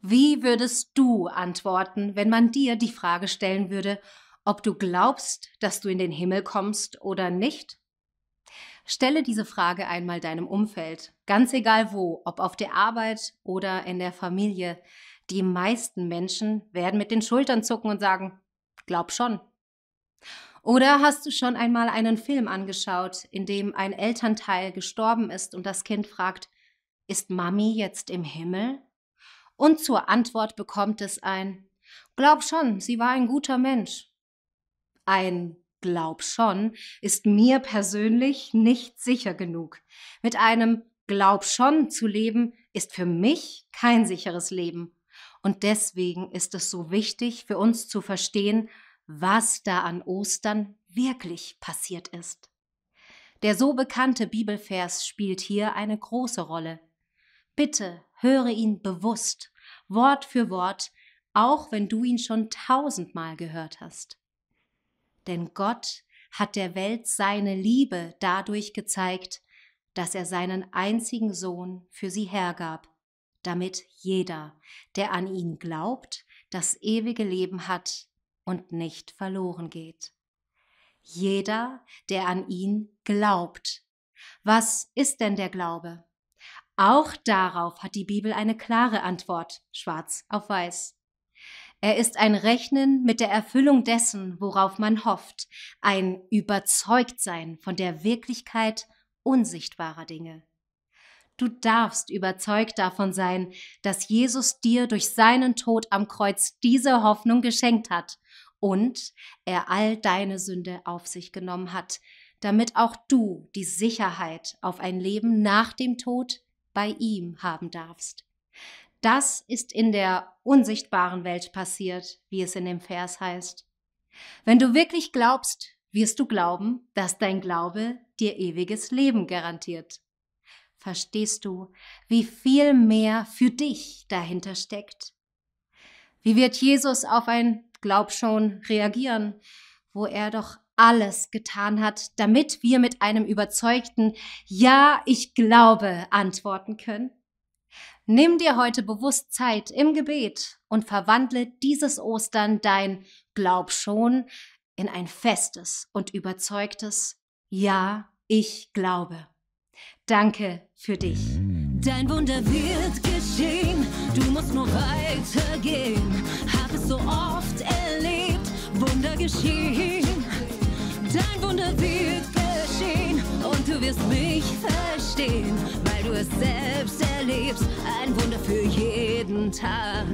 Wie würdest du antworten, wenn man dir die Frage stellen würde, ob du glaubst, dass du in den Himmel kommst oder nicht? Stelle diese Frage einmal deinem Umfeld, ganz egal wo, ob auf der Arbeit oder in der Familie. Die meisten Menschen werden mit den Schultern zucken und sagen, glaub schon. Oder hast du schon einmal einen Film angeschaut, in dem ein Elternteil gestorben ist und das Kind fragt, ist Mami jetzt im Himmel? und zur Antwort bekommt es ein Glaub schon, sie war ein guter Mensch. Ein Glaub schon ist mir persönlich nicht sicher genug. Mit einem Glaub schon zu leben ist für mich kein sicheres Leben. Und deswegen ist es so wichtig für uns zu verstehen, was da an Ostern wirklich passiert ist. Der so bekannte Bibelvers spielt hier eine große Rolle. Bitte höre ihn bewusst, Wort für Wort, auch wenn du ihn schon tausendmal gehört hast. Denn Gott hat der Welt seine Liebe dadurch gezeigt, dass er seinen einzigen Sohn für sie hergab, damit jeder, der an ihn glaubt, das ewige Leben hat und nicht verloren geht. Jeder, der an ihn glaubt. Was ist denn der Glaube? Auch darauf hat die Bibel eine klare Antwort, schwarz auf weiß. Er ist ein Rechnen mit der Erfüllung dessen, worauf man hofft, ein Überzeugtsein von der Wirklichkeit unsichtbarer Dinge. Du darfst überzeugt davon sein, dass Jesus dir durch seinen Tod am Kreuz diese Hoffnung geschenkt hat und er all deine Sünde auf sich genommen hat, damit auch du die Sicherheit auf ein Leben nach dem Tod bei ihm haben darfst. Das ist in der unsichtbaren Welt passiert, wie es in dem Vers heißt. Wenn du wirklich glaubst, wirst du glauben, dass dein Glaube dir ewiges Leben garantiert. Verstehst du, wie viel mehr für dich dahinter steckt? Wie wird Jesus auf ein Glaub schon reagieren, wo er doch alles getan hat, damit wir mit einem überzeugten Ja, ich glaube antworten können? Nimm dir heute bewusst Zeit im Gebet und verwandle dieses Ostern dein Glaub schon in ein festes und überzeugtes Ja, ich glaube. Danke für dich. Dein Wunder wird geschehen, du musst nur weitergehen. Hab es so oft erlebt, Wunder geschehen. du es selbst erlebst. Ein Wunder für jeden Tag.